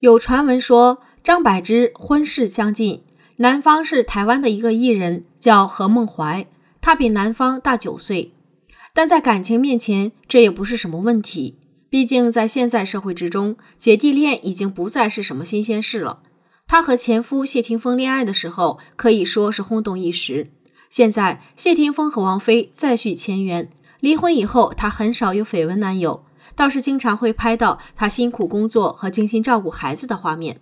有传闻说，张柏芝婚事将近，男方是台湾的一个艺人，叫何孟怀，他比男方大九岁，但在感情面前，这也不是什么问题。毕竟在现在社会之中，姐弟恋已经不再是什么新鲜事了。她和前夫谢霆锋恋爱的时候，可以说是轰动一时。现在谢霆锋和王菲再续前缘，离婚以后，她很少有绯闻男友。倒是经常会拍到他辛苦工作和精心照顾孩子的画面。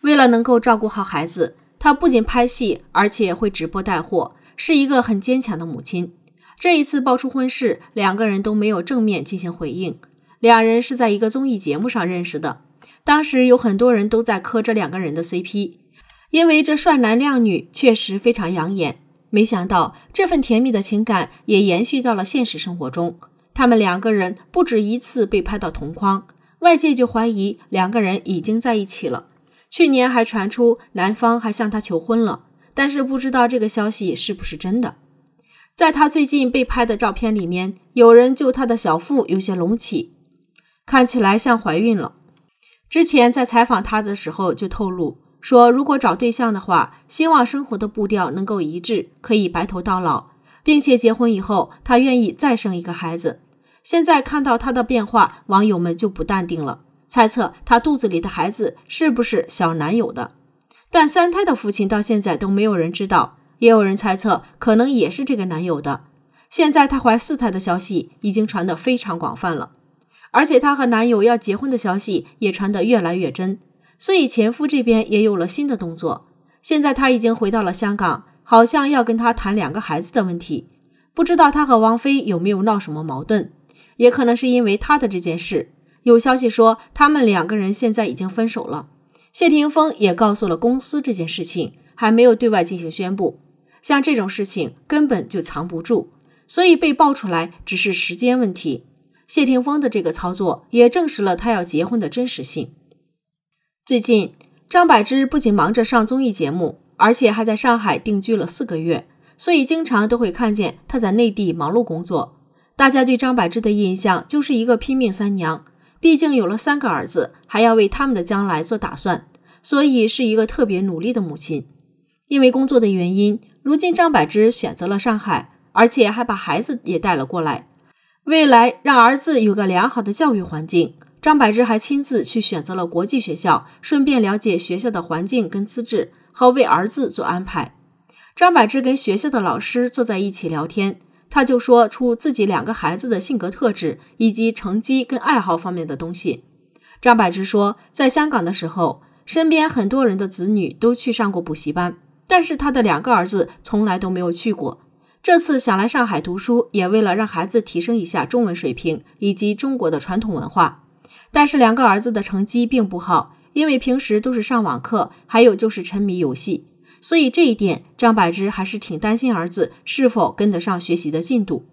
为了能够照顾好孩子，他不仅拍戏，而且会直播带货，是一个很坚强的母亲。这一次爆出婚事，两个人都没有正面进行回应。两人是在一个综艺节目上认识的，当时有很多人都在磕这两个人的 CP，因为这帅男靓女确实非常养眼。没想到这份甜蜜的情感也延续到了现实生活中。他们两个人不止一次被拍到同框，外界就怀疑两个人已经在一起了。去年还传出男方还向她求婚了，但是不知道这个消息是不是真的。在她最近被拍的照片里面，有人就她的小腹有些隆起，看起来像怀孕了。之前在采访她的时候就透露说，如果找对象的话，希望生活的步调能够一致，可以白头到老。并且结婚以后，她愿意再生一个孩子。现在看到她的变化，网友们就不淡定了，猜测她肚子里的孩子是不是小男友的。但三胎的父亲到现在都没有人知道，也有人猜测可能也是这个男友的。现在她怀四胎的消息已经传得非常广泛了，而且她和男友要结婚的消息也传得越来越真，所以前夫这边也有了新的动作。现在她已经回到了香港。好像要跟他谈两个孩子的问题，不知道他和王菲有没有闹什么矛盾，也可能是因为他的这件事。有消息说他们两个人现在已经分手了。谢霆锋也告诉了公司这件事情，还没有对外进行宣布。像这种事情根本就藏不住，所以被爆出来只是时间问题。谢霆锋的这个操作也证实了他要结婚的真实性。最近，张柏芝不仅忙着上综艺节目。而且还在上海定居了四个月，所以经常都会看见他在内地忙碌工作。大家对张柏芝的印象就是一个拼命三娘，毕竟有了三个儿子，还要为他们的将来做打算，所以是一个特别努力的母亲。因为工作的原因，如今张柏芝选择了上海，而且还把孩子也带了过来。未来让儿子有个良好的教育环境，张柏芝还亲自去选择了国际学校，顺便了解学校的环境跟资质。好为儿子做安排，张柏芝跟学校的老师坐在一起聊天，他就说出自己两个孩子的性格特质，以及成绩跟爱好方面的东西。张柏芝说，在香港的时候，身边很多人的子女都去上过补习班，但是他的两个儿子从来都没有去过。这次想来上海读书，也为了让孩子提升一下中文水平以及中国的传统文化。但是两个儿子的成绩并不好。因为平时都是上网课，还有就是沉迷游戏，所以这一点张柏芝还是挺担心儿子是否跟得上学习的进度。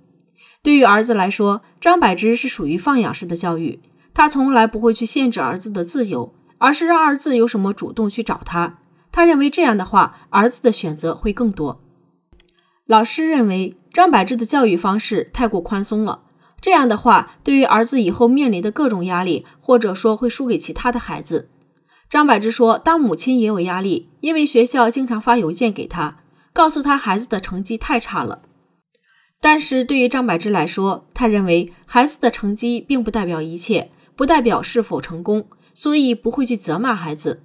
对于儿子来说，张柏芝是属于放养式的教育，他从来不会去限制儿子的自由，而是让儿子有什么主动去找他。他认为这样的话，儿子的选择会更多。老师认为张柏芝的教育方式太过宽松了，这样的话，对于儿子以后面临的各种压力，或者说会输给其他的孩子。张柏芝说：“当母亲也有压力，因为学校经常发邮件给她，告诉她孩子的成绩太差了。但是，对于张柏芝来说，她认为孩子的成绩并不代表一切，不代表是否成功，所以不会去责骂孩子。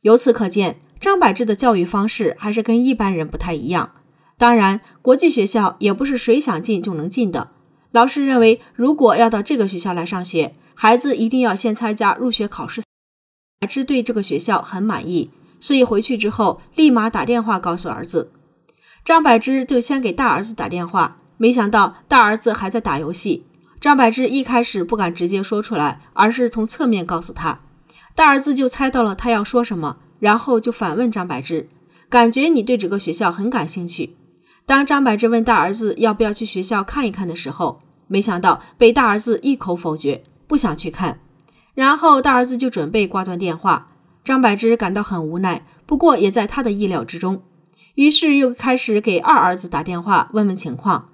由此可见，张柏芝的教育方式还是跟一般人不太一样。当然，国际学校也不是谁想进就能进的。老师认为，如果要到这个学校来上学，孩子一定要先参加入学考试。”柏芝对这个学校很满意，所以回去之后立马打电话告诉儿子。张柏芝就先给大儿子打电话，没想到大儿子还在打游戏。张柏芝一开始不敢直接说出来，而是从侧面告诉他。大儿子就猜到了他要说什么，然后就反问张柏芝：“感觉你对这个学校很感兴趣？”当张柏芝问大儿子要不要去学校看一看的时候，没想到被大儿子一口否决，不想去看。然后大儿子就准备挂断电话，张柏芝感到很无奈，不过也在他的意料之中。于是又开始给二儿子打电话，问问情况。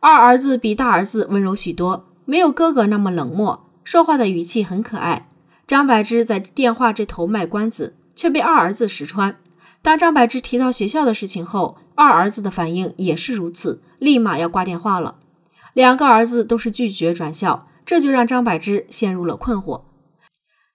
二儿子比大儿子温柔许多，没有哥哥那么冷漠，说话的语气很可爱。张柏芝在电话这头卖关子，却被二儿子识穿。当张柏芝提到学校的事情后，二儿子的反应也是如此，立马要挂电话了。两个儿子都是拒绝转校，这就让张柏芝陷入了困惑。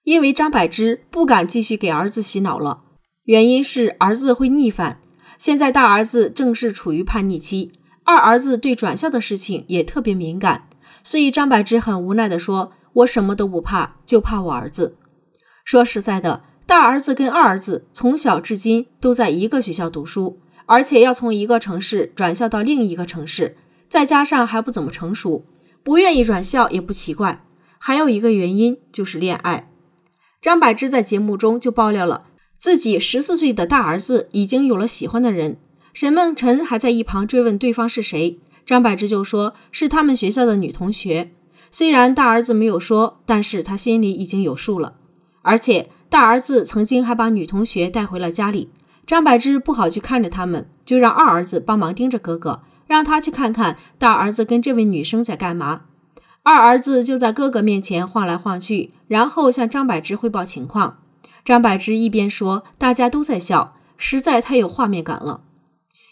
因为张柏芝不敢继续给儿子洗脑了，原因是儿子会逆反。现在大儿子正是处于叛逆期，二儿子对转校的事情也特别敏感，所以张柏芝很无奈地说：“我什么都不怕，就怕我儿子。”说实在的，大儿子跟二儿子从小至今都在一个学校读书，而且要从一个城市转校到另一个城市，再加上还不怎么成熟，不愿意转校也不奇怪。还有一个原因就是恋爱。张柏芝在节目中就爆料了自己十四岁的大儿子已经有了喜欢的人，沈梦辰还在一旁追问对方是谁，张柏芝就说：“是他们学校的女同学。”虽然大儿子没有说，但是他心里已经有数了。而且大儿子曾经还把女同学带回了家里，张柏芝不好去看着他们，就让二儿子帮忙盯着哥哥，让他去看看大儿子跟这位女生在干嘛。二儿子就在哥哥面前晃来晃去，然后向张柏芝汇报情况。张柏芝一边说，大家都在笑，实在太有画面感了。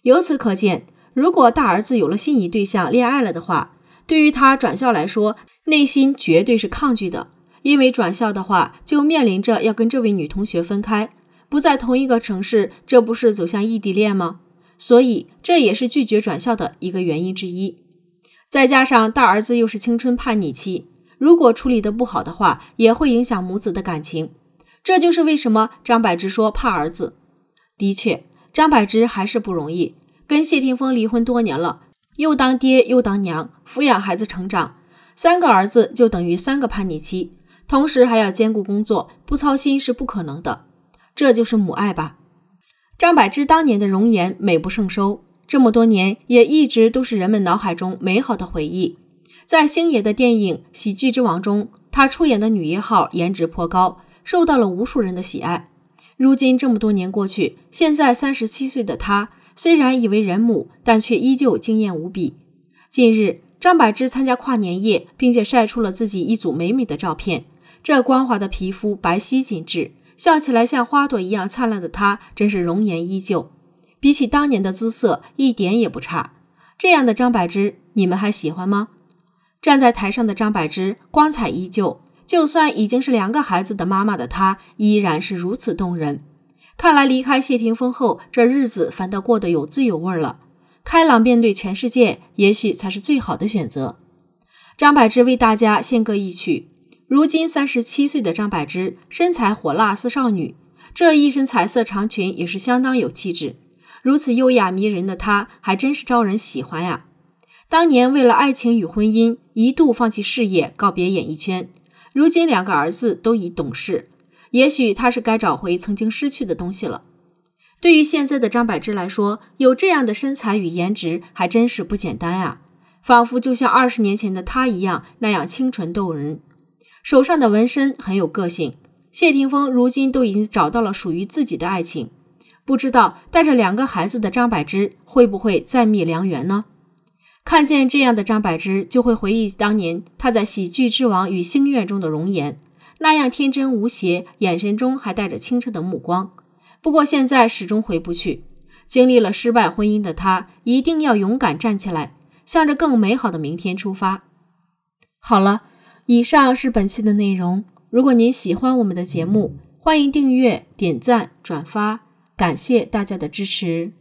由此可见，如果大儿子有了心仪对象、恋爱了的话，对于他转校来说，内心绝对是抗拒的。因为转校的话，就面临着要跟这位女同学分开，不在同一个城市，这不是走向异地恋吗？所以，这也是拒绝转校的一个原因之一。再加上大儿子又是青春叛逆期，如果处理得不好的话，也会影响母子的感情。这就是为什么张柏芝说怕儿子。的确，张柏芝还是不容易，跟谢霆锋离婚多年了，又当爹又当娘，抚养孩子成长，三个儿子就等于三个叛逆期，同时还要兼顾工作，不操心是不可能的。这就是母爱吧。张柏芝当年的容颜美不胜收。这么多年，也一直都是人们脑海中美好的回忆。在星爷的电影《喜剧之王》中，他出演的女一号颜值颇高，受到了无数人的喜爱。如今这么多年过去，现在三十七岁的他虽然已为人母，但却依旧惊艳无比。近日，张柏芝参加跨年夜，并且晒出了自己一组美美的照片。这光滑的皮肤，白皙紧致，笑起来像花朵一样灿烂的她，真是容颜依旧。比起当年的姿色一点也不差，这样的张柏芝你们还喜欢吗？站在台上的张柏芝光彩依旧，就算已经是两个孩子的妈妈的她依然是如此动人。看来离开谢霆锋后，这日子反倒过得有滋有味了。开朗面对全世界，也许才是最好的选择。张柏芝为大家献歌一曲。如今三十七岁的张柏芝身材火辣似少女，这一身彩色长裙也是相当有气质。如此优雅迷人的她，还真是招人喜欢呀！当年为了爱情与婚姻，一度放弃事业，告别演艺圈。如今两个儿子都已懂事，也许她是该找回曾经失去的东西了。对于现在的张柏芝来说，有这样的身材与颜值，还真是不简单啊！仿佛就像二十年前的她一样，那样清纯动人。手上的纹身很有个性。谢霆锋如今都已经找到了属于自己的爱情。不知道带着两个孩子的张柏芝会不会再觅良缘呢？看见这样的张柏芝，就会回忆当年她在《喜剧之王》与《星愿》中的容颜，那样天真无邪，眼神中还带着清澈的目光。不过现在始终回不去，经历了失败婚姻的她，一定要勇敢站起来，向着更美好的明天出发。好了，以上是本期的内容。如果您喜欢我们的节目，欢迎订阅、点赞、转发。感谢大家的支持。